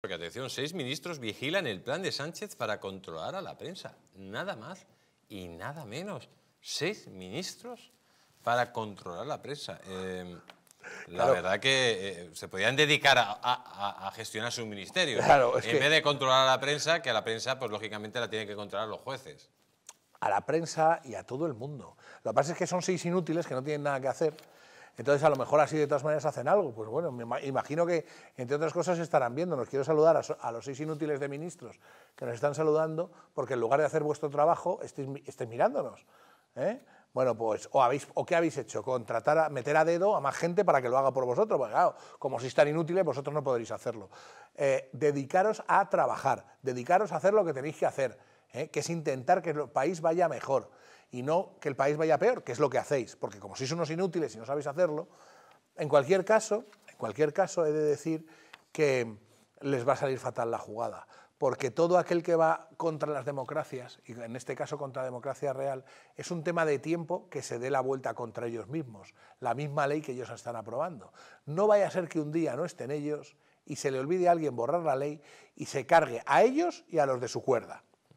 Porque atención, seis ministros vigilan el plan de Sánchez para controlar a la prensa. Nada más y nada menos. Seis ministros para controlar la prensa. Em, la verdad que eh, se podían dedicar a, gestionar su ministerio. en vez de controlar a la prensa, que a la prensa, pues lógicamente la tienen que controlar los jueces. A la prensa y a todo el mundo. Lo que pasa es que son seis inútiles que no tienen nada que hacer entonces, a lo mejor así de todas maneras hacen algo. Pues bueno, me imagino que, entre otras cosas, estarán viendo. Nos quiero saludar a, los seis inútiles de ministros que nos están saludando, porque en lugar de hacer vuestro trabajo, estéis, mirándonos. ¿eh? Bueno, pues, o, habéis, ¿o qué habéis hecho? Contratar, a, meter a dedo a más gente para que lo haga por vosotros. porque claro, como si están inútiles, vosotros no podréis hacerlo. Eh, dedicaros a trabajar, dedicaros a hacer lo que tenéis que hacer ¿eh? que es intentar que el país vaya mejor y no que el país vaya peor, que es lo que hacéis, porque como sois unos inútiles y no sabéis hacerlo, en cualquier caso, en cualquier caso he de decir que les va a salir fatal la jugada, porque todo aquel que va contra las democracias, y en este caso contra la democracia real, es un tema de tiempo que se dé la vuelta contra ellos mismos, la misma ley que ellos están aprobando. No vaya a ser que un día no estén ellos y se le olvide a alguien borrar la ley y se cargue a ellos y a los de su cuerda.